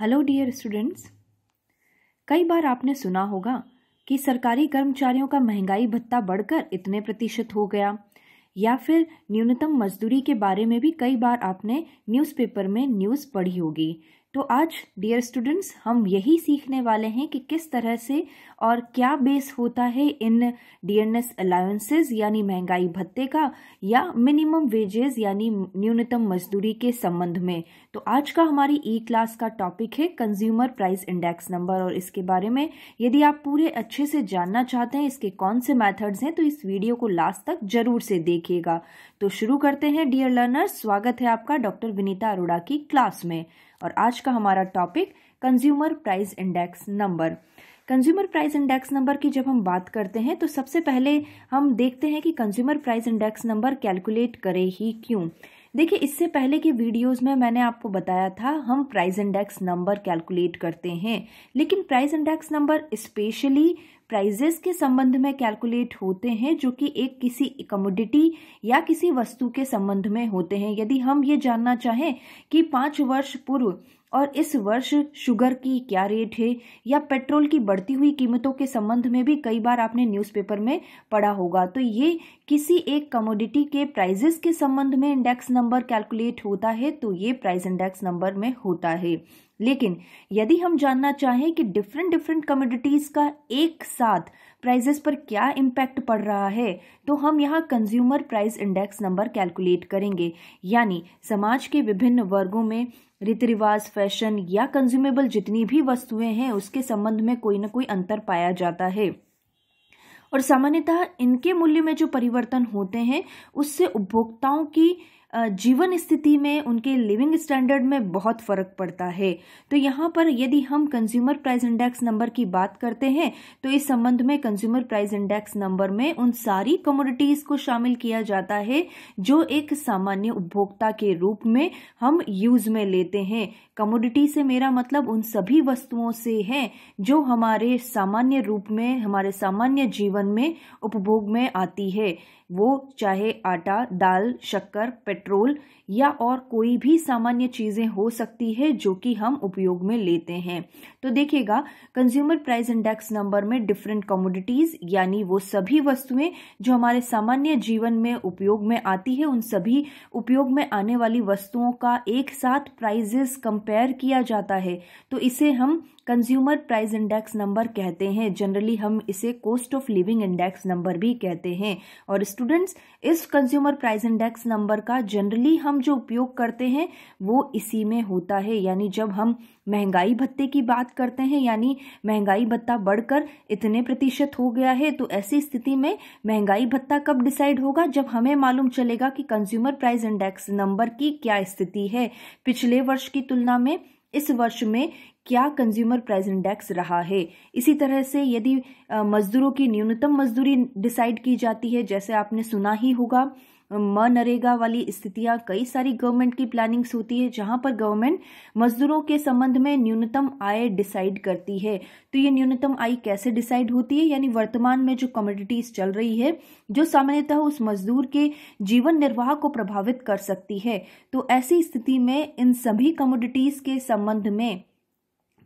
hello dear students कई बार आपने सुना होगा कि सरकारी कर्मचारियों का महंगाई भत्ता बढ़कर इतने प्रतिशत हो गया या फिर न्यूनतम मजदूरी के बारे में भी कई बार आपने न्यूज़पेपर में न्यूज़ पढ़ी होगी तो आज डियर स्टूडेंट्स हम यही सीखने वाले हैं कि किस तरह से और क्या बेस होता है इन डीएनएस अलाउंसेस यानी महंगाई भत्ते का या मिनिमम वेजेस यानी न्यूनतम मजदूरी के संबंध में तो आज का हमारी ई क्लास का टॉपिक है कंज्यूमर प्राइस इंडेक्स नंबर और इसके बारे में यदि आप पूरे अच्छे से जानना चाहते हैं इसके कौन से मैथड्स हैं तो इस वीडियो को लास्ट तक जरूर से देखिएगा तो शुरू करते हैं डियर लर्नर स्वागत है आपका डॉक्टर विनीता अरोड़ा की क्लास में और आज का हमारा topic consumer price index number consumer price index number की जब हम बात करते हैं तो सबसे पहले हम देखते हैं कि consumer price index number calculate करे ही क्यों देखिए इससे पहले के वीडियोस में मैंने आपको बताया था हम प्राइस इंडेक्स नंबर कैलकुलेट करते हैं लेकिन price index number specially prices के संबंध में कैलकुलेट होते हैं जो कि एक किसी कमोडिटी या किसी वस्तु के संबंध में होते हैं यदि हम ये जानना चाहें कि पाँच वर्ष पूर्व और इस वर्ष शुगर की क्या रेट है या पेट्रोल की बढ़ती हुई कीमतों के संबंध में भी कई बार आपने न्यूज़पेपर में पढ़ा होगा तो ये किसी एक कमोडिटी के प्राइजेस के संबंध में इंडेक्स नंबर कैलकुलेट होता है तो ये प्राइस इंडेक्स नंबर में होता है लेकिन यदि हम जानना चाहें कि डिफरेंट डिफरेंट कम्योडिटीज़ का एक साथ प्राइजेस पर क्या इम्पैक्ट पड़ रहा है तो हम यहाँ consumer price index number calculate करेंगे यानी समाज के विभिन्न वर्गों में रीति रिवाज फैशन या कंज्यूमेबल जितनी भी वस्तुएं हैं उसके संबंध में कोई ना कोई अंतर पाया जाता है और सामान्यतः इनके मूल्य में जो परिवर्तन होते हैं उससे उपभोक्ताओं की जीवन स्थिति में उनके लिविंग स्टैंडर्ड में बहुत फ़र्क पड़ता है तो यहाँ पर यदि हम कंज्यूमर प्राइस इंडेक्स नंबर की बात करते हैं तो इस संबंध में कंज्यूमर प्राइस इंडेक्स नंबर में उन सारी कमोडिटीज़ को शामिल किया जाता है जो एक सामान्य उपभोक्ता के रूप में हम यूज़ में लेते हैं कमोडिटी से मेरा मतलब उन सभी वस्तुओं से है जो हमारे सामान्य रूप में हमारे सामान्य जीवन में उपभोग में आती है वो चाहे आटा दाल शक्कर पेट petrol या और कोई भी सामान्य चीज़ें हो सकती है जो कि हम उपयोग में लेते हैं तो देखिएगा कंज्यूमर प्राइस इंडेक्स नंबर में डिफरेंट कमोडिटीज़ यानी वो सभी वस्तुएं जो हमारे सामान्य जीवन में उपयोग में आती है उन सभी उपयोग में आने वाली वस्तुओं का एक साथ प्राइजेस कंपेयर किया जाता है तो इसे हम कंज्यूमर प्राइस इंडेक्स नंबर कहते हैं जनरली हम इसे cost of living index number भी कहते हैं और स्टूडेंट्स इस कंज्यूमर प्राइस इंडेक्स नंबर का जनरली हम हम जो उपयोग करते हैं वो इसी में होता है यानी जब हम महंगाई भत्ते की बात करते हैं यानी महंगाई भत्ता बढ़कर इतने प्रतिशत हो गया है तो ऐसी स्थिति में महंगाई भत्ता कब डिसाइड होगा जब हमें मालूम चलेगा कि कंज्यूमर प्राइस इंडेक्स नंबर की क्या स्थिति है पिछले वर्ष की तुलना में इस वर्ष में क्या कंज्यूमर प्राइस इंडेक्स रहा है इसी तरह से यदि मजदूरों की न्यूनतम मजदूरी डिसाइड की जाती है जैसे आपने सुना ही होगा मनरेगा वाली स्थितियां कई सारी गवर्नमेंट की प्लानिंग्स होती है जहां पर गवर्नमेंट मजदूरों के संबंध में न्यूनतम आय डिसाइड करती है तो ये न्यूनतम आय कैसे डिसाइड होती है यानी वर्तमान में जो कमोडिटीज चल रही है जो सामान्यतः उस मजदूर के जीवन निर्वाह को प्रभावित कर सकती है तो ऐसी स्थिति में इन सभी कमोडिटीज के संबंध में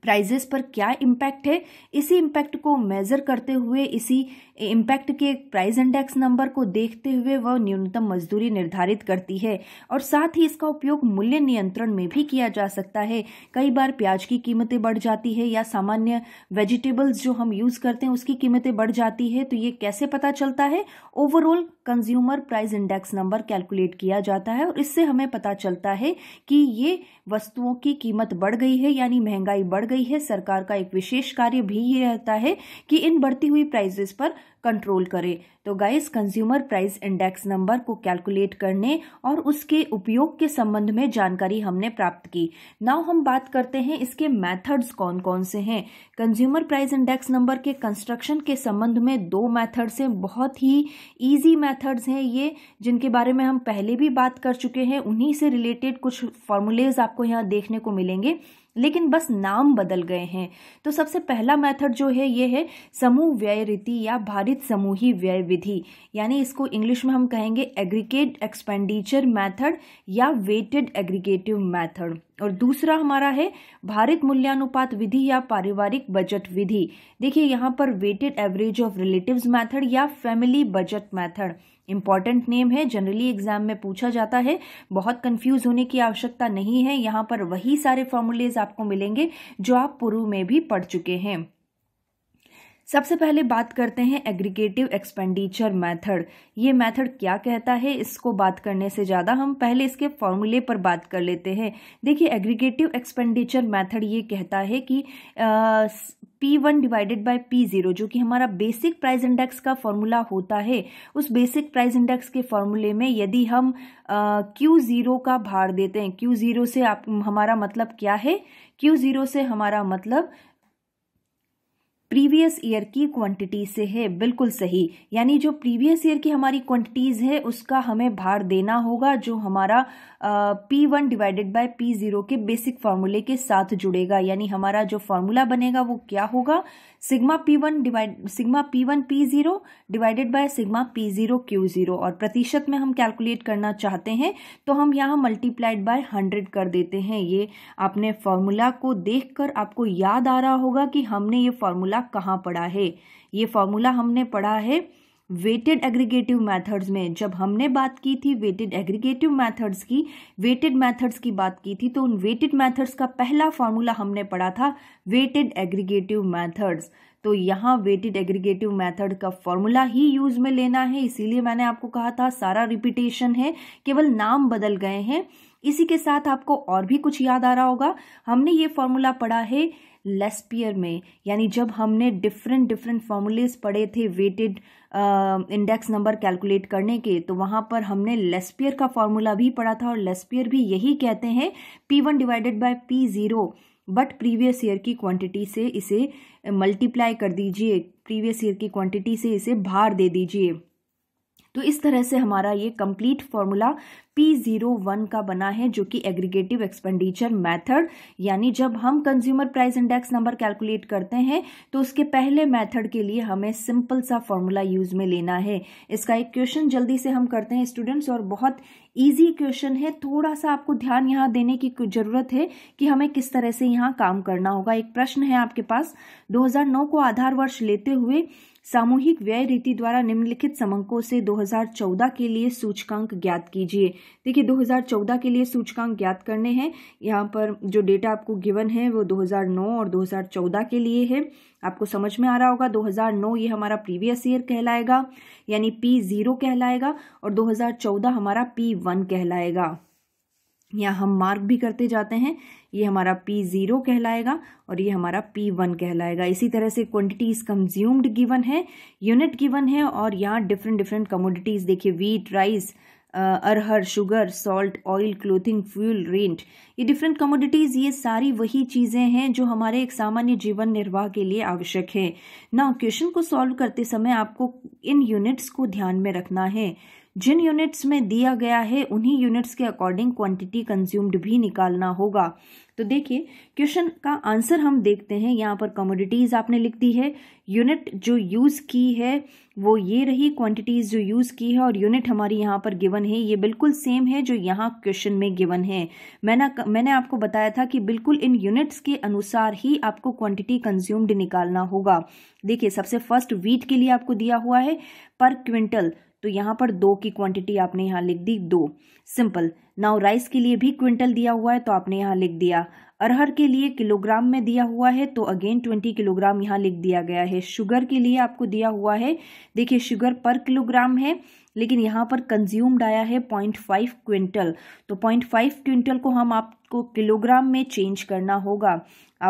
प्राइजेस पर क्या इम्पैक्ट है इसी इम्पैक्ट को मेजर करते हुए इसी इम्पैक्ट के प्राइस इंडेक्स नंबर को देखते हुए वह न्यूनतम मजदूरी निर्धारित करती है और साथ ही इसका उपयोग मूल्य नियंत्रण में भी किया जा सकता है कई बार प्याज की कीमतें बढ़ जाती है या सामान्य वेजिटेबल्स जो हम यूज करते हैं उसकी कीमतें बढ़ जाती है तो ये कैसे पता चलता है overall consumer price index number calculate किया जाता है और इससे हमें पता चलता है कि ये वस्तुओं की कीमत बढ़ गई है यानी महंगाई बढ़ गई है सरकार का एक विशेष कार्य भी ये रहता है कि इन बढ़ती हुई प्राइजेस पर कंट्रोल करे तो guys consumer price index number को कैलकुलेट करने और उसके उपयोग के संबंध में जानकारी हमने प्राप्त की नाउ हम बात करते हैं इसके मेथड्स कौन कौन से हैं कंज्यूमर प्राइस इंडेक्स नंबर के कंस्ट्रक्शन के संबंध में दो मैथड्स हैं बहुत ही ईजी मैथड्स हैं ये जिनके बारे में हम पहले भी बात कर चुके हैं उन्हीं से रिलेटेड कुछ फॉर्मूलेज आपको यहाँ देखने को मिलेंगे लेकिन बस नाम बदल गए हैं तो सबसे पहला मेथड जो है ये है समूह व्यय रीति या भारी संबंधित समूही व्यय विधि यानी इसको इंग्लिश में हम कहेंगे एग्रीकेट एक्सपेंडिचर मेथड या वेटेड एग्रीकेटिव मेथड और दूसरा हमारा है भारित मूल्यानुपात विधि या पारिवारिक बजट विधि देखिए यहाँ पर weighted average of relatives method या family budget method important name है जनरली एग्जाम में पूछा जाता है बहुत कंफ्यूज होने की आवश्यकता नहीं है यहाँ पर वही सारे फॉर्मूलेज आपको मिलेंगे जो आप पूर्व में भी पढ़ चुके हैं सबसे पहले बात करते हैं एग्रीगेटिव एक्सपेंडिचर मेथड ये मेथड क्या कहता है इसको बात करने से ज़्यादा हम पहले इसके फॉर्मूले पर बात कर लेते हैं देखिए एग्रीगेटिव एक्सपेंडिचर मेथड ये कहता है कि P1 P one divided by P zero जो कि हमारा बेसिक प्राइस इंडेक्स का फॉर्मूला होता है उस बेसिक प्राइस इंडेक्स के फॉर्मूले में यदि हम क्यू ज़ीरो का भार देते हैं क्यू ज़ीरो से आप हमारा मतलब क्या है क्यू ज़ीरो से हमारा मतलब प्रीवियस ईयर की क्वांटिटी से है बिल्कुल सही यानी जो प्रीवियस ईयर की हमारी क्वांटिटीज है उसका हमें भार देना होगा जो हमारा P one divided by P zero के बेसिक फार्मूले के साथ जुड़ेगा यानी हमारा जो फार्मूला बनेगा वो क्या होगा sigma P one divide sigma P one P zero divided by sigma P zero Q zero और प्रतिशत में हम कैलकुलेट करना चाहते हैं तो हम यहाँ मल्टीप्लाइड बाय हंड्रेड कर देते हैं ये आपने फॉर्मूला को देखकर आपको याद आ रहा होगा कि हमने ये फॉर्मूला कहाँ पढ़ा है ये फॉर्मूला हमने पढ़ा है वेटेड एग्रीगेटिव मेथड्स में जब हमने बात की थी वेटेड एग्रीगेटिव मेथड्स की वेटेड मेथड्स की बात की थी तो उन वेटेड मेथड्स का पहला फॉर्मूला हमने पढ़ा था वेटेड एग्रीगेटिव मैथड्स तो यहाँ वेटेड एग्रीगेटिव मेथड का फॉर्मूला ही यूज में लेना है इसीलिए मैंने आपको कहा था सारा रिपीटेशन है केवल नाम बदल गए हैं इसी के साथ आपको और भी कुछ याद आ रहा होगा हमने ये फॉर्मूला पढ़ा है लेस्पियर में यानी जब हमने डिफरेंट डिफरेंट फॉर्मूलेज पढ़े थे वेटेड इंडेक्स नंबर कैलकुलेट करने के तो वहाँ पर हमने लेस्पियर का फॉर्मूला भी पढ़ा था और लेस्पियर भी यही कहते हैं P one divided by P zero but previous year की क्वांटिटी से इसे मल्टीप्लाई कर दीजिए प्रीवियस ईयर की क्वांटिटी से इसे भार दे दीजिए तो इस तरह से हमारा ये complete formula P zero one का बना है जो कि एग्रीगेटिव एक्सपेंडिचर मेथड यानी जब हम consumer price index number calculate करते हैं तो उसके पहले मेथड के लिए हमें सिंपल सा फॉर्मूला यूज में लेना है इसका एक क्वेश्चन जल्दी से हम करते हैं स्टूडेंट्स और बहुत ईजी क्वेश्चन है थोड़ा सा आपको ध्यान यहाँ देने की जरूरत है कि हमें किस तरह से यहाँ काम करना होगा एक प्रश्न है आपके पास दो को आधार वर्ष लेते हुए सामूहिक व्यय रीति द्वारा निम्नलिखित समंकों से 2014 के लिए सूचकांक ज्ञात कीजिए देखिए 2014 के लिए सूचकांक ज्ञात करने हैं यहाँ पर जो डेटा आपको गिवन है वो 2009 और 2014 के लिए है आपको समझ में आ रहा होगा 2009 ये हमारा प्रीवियस ईयर कहलाएगा यानी पी जीरो कहलाएगा और 2014 हमारा पी वन कहलाएगा या हम मार्क भी करते जाते हैं ये हमारा पी ज़ीरो कहलाएगा और ये हमारा पी वन कहलाएगा इसी तरह से क्वांटिटीज़ कंज्यूम्ड गिवन है यूनिट गिवन है और यहाँ डिफरेंट डिफरेंट कमोडिटीज़ देखिए वीट राइस अरहर sugar salt oil clothing fuel rent ये डिफरेंट कमोडिटीज़ ये सारी वही चीज़ें हैं जो हमारे एक सामान्य जीवन निर्वाह के लिए आवश्यक है ना क्वेश्चन को सॉल्व करते समय आपको इन यूनिट्स को ध्यान में रखना है जिन यूनिट्स में दिया गया है उन्हीं यूनिट्स के अकॉर्डिंग क्वांटिटी कंज्यूम्ड भी निकालना होगा तो देखिए क्वेश्चन का आंसर हम देखते हैं यहाँ पर कमोडिटीज़ आपने लिख दी है यूनिट जो यूज़ की है वो ये रही क्वांटिटीज़ जो यूज़ की है और यूनिट हमारी यहाँ पर गिवन है ये बिल्कुल सेम है जो यहाँ क्वेश्चन में गिवन है मैंने मैंने आपको बताया था कि बिल्कुल इन यूनिट्स के अनुसार ही आपको क्वांटिटी कंज्यूम्ड निकालना होगा देखिए सबसे फर्स्ट वीट के लिए आपको दिया हुआ है पर क्विंटल तो यहाँ पर दो की क्वांटिटी आपने यहाँ लिख दी दो सिंपल नाउ राइस के लिए भी क्विंटल दिया हुआ है तो आपने यहाँ लिख दिया अरहर के लिए किलोग्राम में दिया हुआ है तो अगेन ट्वेंटी किलोग्राम यहाँ लिख दिया गया है शुगर के लिए आपको दिया हुआ है देखिए शुगर पर किलोग्राम है लेकिन यहाँ पर कंज्यूम्ड आया है पॉइंट फाइव क्विंटल तो पॉइंट फाइव क्विंटल को हम आपको किलोग्राम में चेंज करना होगा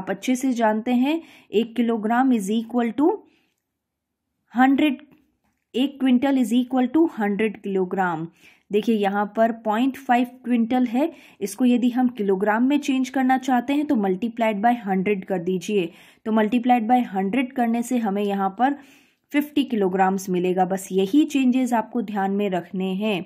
आप अच्छे से जानते हैं एक kilogram is equal to hundred एक quintal is equal to hundred kilogram देखिए यहाँ पर पॉइंट फाइव क्विंटल है इसको यदि हम किलोग्राम में चेंज करना चाहते हैं तो मल्टीप्लाइड बाय हंड्रेड कर दीजिए तो मल्टीप्लाइड बाय हंड्रेड करने से हमें यहाँ पर फिफ्टी किलोग्राम्स मिलेगा बस यही चेंजेस आपको ध्यान में रखने हैं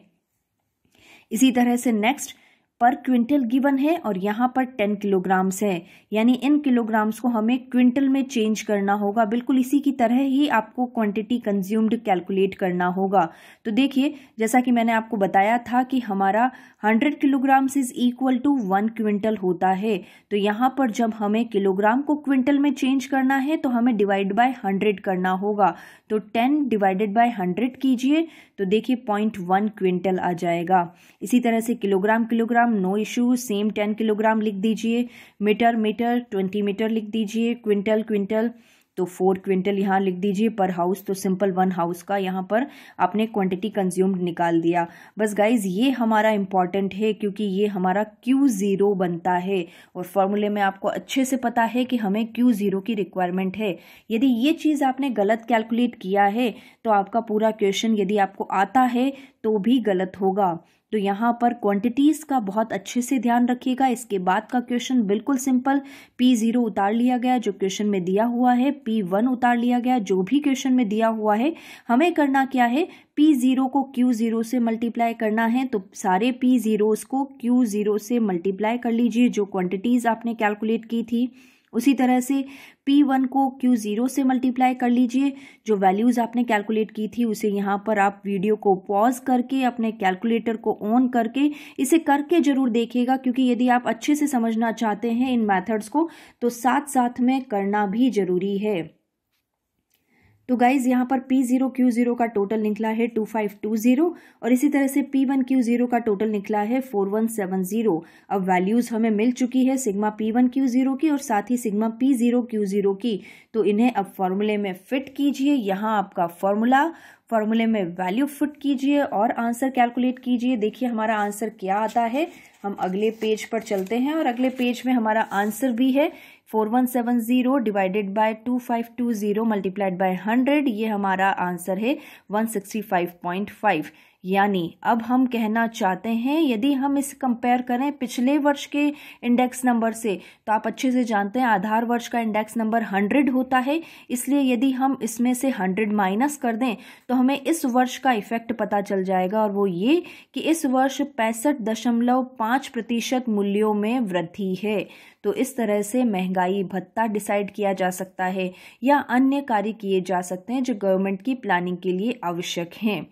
इसी तरह से नेक्स्ट पर क्विंटल गिवन है और यहाँ पर टेन किलोग्राम्स है यानी इन किलोग्राम्स को हमें क्विंटल में चेंज करना होगा बिल्कुल इसी की तरह ही आपको क्वांटिटी कंज्यूम्ड कैलकुलेट करना होगा तो देखिए जैसा कि मैंने आपको बताया था कि हमारा hundred kilograms is equal to one quintal होता है तो यहाँ पर जब हमें किलोग्राम को क्विंटल में चेंज करना है तो हमें डिवाइड बाय हंड्रेड करना होगा तो टेन डिवाइडेड बाय हंड्रेड कीजिए तो देखिए पॉइंट वन क्विंटल आ जाएगा इसी तरह से kilogram kilogram no issue same ten kilogram लिख दीजिए मीटर मीटर ट्वेंटी मीटर लिख दीजिए क्विंटल क्विंटल तो फोर क्विंटल यहाँ लिख दीजिए पर हाउस तो सिंपल वन हाउस का यहाँ पर आपने क्वांटिटी कंज्यूम्ड निकाल दिया बस गाइज ये हमारा इम्पॉर्टेंट है क्योंकि ये हमारा क्यू ज़ीरो बनता है और फॉर्मूले में आपको अच्छे से पता है कि हमें क्यू ज़ीरो की रिक्वायरमेंट है यदि ये चीज़ आपने गलत कैलकुलेट किया है तो आपका पूरा क्वेश्चन यदि आपको आता है तो भी गलत होगा तो यहाँ पर क्वांटिटीज़ का बहुत अच्छे से ध्यान रखिएगा इसके बाद का क्वेश्चन बिल्कुल सिंपल पी ज़ीरो उतार लिया गया जो क्वेश्चन में दिया हुआ है पी वन उतार लिया गया जो भी क्वेश्चन में दिया हुआ है हमें करना क्या है पी ज़ीरो को क्यू ज़ीरो से मल्टीप्लाई करना है तो सारे पी ज़ीरोज़ को क्यू ज़ीरो से मल्टीप्लाई कर लीजिए जो क्वांटिटीज़ आपने कैलकुलेट की थी उसी तरह से पी वन को क्यू ज़ीरो से मल्टीप्लाई कर लीजिए जो वैल्यूज़ आपने कैलकुलेट की थी उसे यहाँ पर आप वीडियो को पॉज करके अपने कैलकुलेटर को ऑन करके इसे करके ज़रूर देखिएगा क्योंकि यदि आप अच्छे से समझना चाहते हैं इन मैथड्स को तो साथ साथ में करना भी ज़रूरी है तो गाइज यहाँ पर पी जीरो क्यू जीरो का टोटल निकला है टू फाइव टू जीरो और इसी तरह से पी वन क्यू जीरो का टोटल निकला है फोर वन सेवन जीरो अब वैल्यूज़ हमें मिल चुकी है sigma P one Q zero की और साथ ही sigma P zero Q zero की तो इन्हें अब फॉर्मूले में फिट कीजिए यहाँ आपका फॉर्मूला फॉर्मूले में वैल्यू फिट कीजिए और आंसर कैलकुलेट कीजिए देखिए हमारा आंसर क्या आता है हम अगले पेज पर चलते हैं और अगले पेज में हमारा आंसर भी है four one seven zero divided by two five two zero multiplied by hundred ये हमारा आंसर है one sixty five point five यानी अब हम कहना चाहते हैं यदि हम इसे कंपेयर करें पिछले वर्ष के इंडेक्स नंबर से तो आप अच्छे से जानते हैं आधार वर्ष का इंडेक्स नंबर हंड्रेड होता है इसलिए यदि हम इसमें से हंड्रेड माइनस कर दें तो हमें इस वर्ष का इफेक्ट पता चल जाएगा और वो ये कि इस वर्ष पैंसठ दशमलव पाँच प्रतिशत मूल्यों में वृद्धि है तो इस तरह से महंगाई भत्ता डिसाइड किया जा सकता है या अन्य कार्य किए जा सकते हैं जो गवर्नमेंट की प्लानिंग के लिए आवश्यक हैं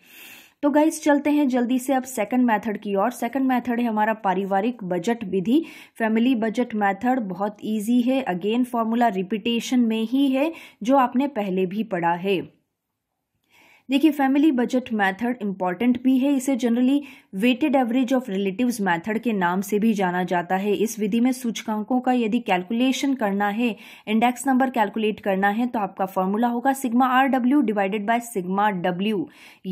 तो गाइस चलते हैं जल्दी से अब सेकंड मेथड की ओर सेकंड मेथड है हमारा पारिवारिक बजट विधि फैमिली बजट मेथड बहुत इजी है अगेन फॉर्मूला रिपीटेशन में ही है जो आपने पहले भी पढ़ा है देखिए फैमिली बजट मेथड इम्पॉर्टेंट भी है इसे generally weighted average of relatives method के नाम से भी जाना जाता है इस विधि में सूचकांकों का यदि कैलकुलेशन करना है इंडेक्स नंबर कैलकुलेट करना है तो आपका फॉर्मूला होगा sigma R W divided by sigma W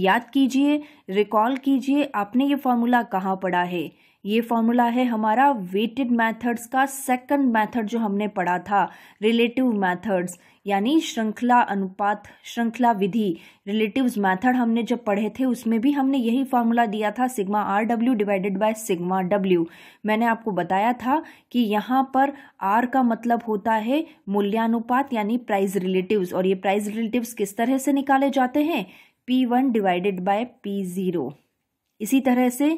याद कीजिए रिकॉल कीजिए आपने ये फॉर्मूला कहाँ पढ़ा है ये फॉर्मूला है हमारा वेटेड मैथड्स का सेकेंड मैथड जो हमने पढ़ा था रिलेटिव मैथड्स यानी श्रृंखला अनुपात श्रृंखला विधि रिलेटिव्स मेथड हमने जब पढ़े थे उसमें भी हमने यही फॉर्मूला दिया था sigma R W divided by sigma W मैंने आपको बताया था कि यहाँ पर आर का मतलब होता है मूल्यानुपात यानी प्राइज रिलेटिव और ये प्राइज रिलेटिव किस तरह से निकाले जाते हैं P one divided by P zero इसी तरह से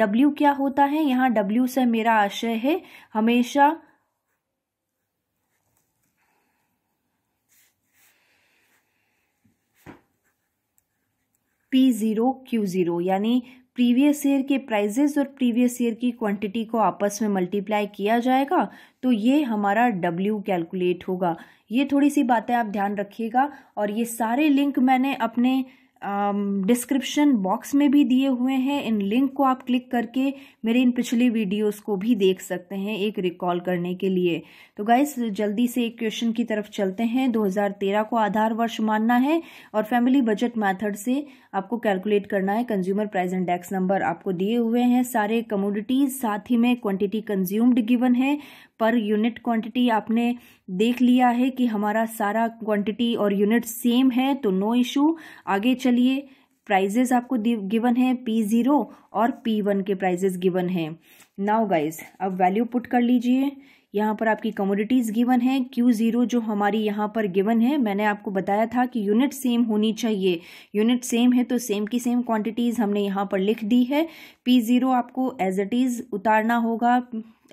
W क्या होता है यहाँ W से मेरा आशय है हमेशा पी ज़ीरो क्यू ज़ीरो यानी प्रीवियस ईयर के प्राइजेस और प्रीवियस ईयर की क्वांटिटी को आपस में मल्टीप्लाई किया जाएगा तो ये हमारा डब्ल्यू कैलकुलेट होगा ये थोड़ी सी बातें आप ध्यान रखिएगा और ये सारे लिंक मैंने अपने डिस्क्रिप्शन um, बॉक्स में भी दिए हुए हैं इन लिंक को आप क्लिक करके मेरे इन पिछले वीडियोस को भी देख सकते हैं एक रिकॉल करने के लिए तो गाइस जल्दी से एक क्वेश्चन की तरफ चलते हैं 2013 को आधार वर्ष मानना है और फैमिली बजट मेथड से आपको कैलकुलेट करना है कंज्यूमर प्राइस इंडेक्स नंबर आपको दिए हुए हैं सारे कमोडिटीज़ साथ ही में क्वान्टिटी कंज्यूम्ड गिवन है पर यूनिट क्वांटिटी आपने देख लिया है कि हमारा सारा क्वांटिटी और यूनिट सेम है तो नो इशू आगे चलिए प्राइजेज आपको गिवन है पी ज़ीरो और पी वन के प्राइजेज गिवन है नाउ गाइज अब वैल्यू पुट कर लीजिए यहाँ पर आपकी कमोडिटीज़ गिवन है क्यू ज़ीरो जो हमारी यहाँ पर गिवन है मैंने आपको बताया था कि यूनिट सेम होनी चाहिए यूनिट सेम है तो सेम की सेम क्वांटिटीज़ हमने यहाँ पर लिख दी है पी ज़ीरो आपको एज इट इज़ उतारना होगा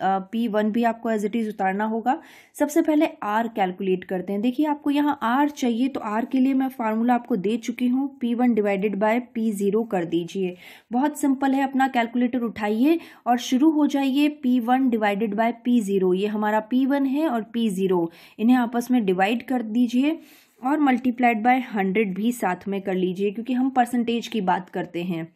पी वन भी आपको एज इट इज़ उतारना होगा सबसे पहले आर कैलकुलेट करते हैं देखिए आपको यहाँ आर चाहिए तो आर के लिए मैं फार्मूला आपको दे चुकी हूँ P one divided by P zero कर दीजिए बहुत सिंपल है अपना कैलकुलेटर उठाइए और शुरू हो जाइए P one divided by P zero ये हमारा पी वन है और पी ज़ीरो इन्हें आपस में डिवाइड कर दीजिए और मल्टीप्लाइड बाय हंड्रेड भी साथ में कर लीजिए क्योंकि हम परसेंटेज की बात करते हैं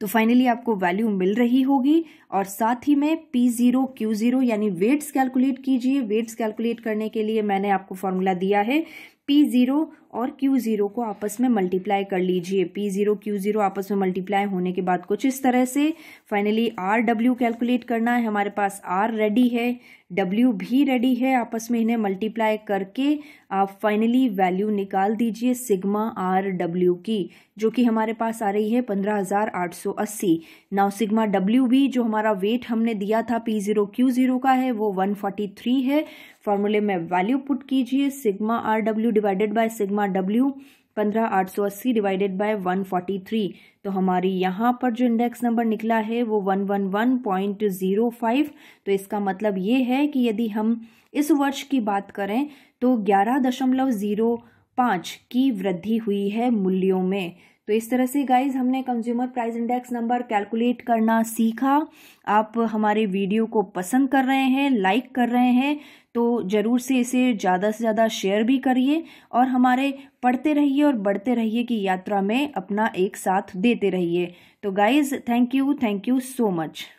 तो फाइनली आपको वैल्यू मिल रही होगी और साथ ही में पी जीरो क्यू जीरो यानी वेट्स कैलकुलेट कीजिए वेट्स कैलकुलेट करने के लिए मैंने आपको फॉर्मूला दिया है पी जीरो और क्यू ज़ीरो को आपस में मल्टीप्लाई कर लीजिए पी ज़ीरो क्यू ज़ीरो आपस में मल्टीप्लाई होने के बाद कुछ इस तरह से फाइनली आर डब्ल्यू कैलकुलेट करना है हमारे पास आर रेडी है डब्ल्यू भी रेडी है आपस में इन्हें मल्टीप्लाई करके आप फाइनली वैल्यू निकाल दीजिए सिग्मा आर डब्ल्यू की जो कि हमारे पास आ रही है पंद्रह हज़ार आठ सौ अस्सी नाउ सिग्मा डब्ल्यू भी जो हमारा वेट हमने दिया था पी ज़ीरो क्यू ज़ीरो का है वो वन फोर्टी थ्री है फॉर्मूले में वैल्यू पुट कीजिए sigma R W divided by sigma sigma W पंद्रह आठ सौ अस्सी divided by one forty three तो हमारी यहाँ पर जो इंडेक्स नंबर निकला है वो one one one point zero five तो इसका मतलब ये है कि यदि हम इस वर्ष की बात करें तो ग्यारह दशमलव ज़ीरो पाँच की वृद्धि हुई है मूल्यों में तो इस तरह से गाइज हमने consumer price index number calculate करना सीखा आप हमारे वीडियो को पसंद कर रहे हैं लाइक कर रहे हैं तो ज़रूर से इसे ज़्यादा से ज़्यादा शेयर भी करिए और हमारे पढ़ते रहिए और बढ़ते रहिए कि यात्रा में अपना एक साथ देते रहिए तो guys thank you thank you so much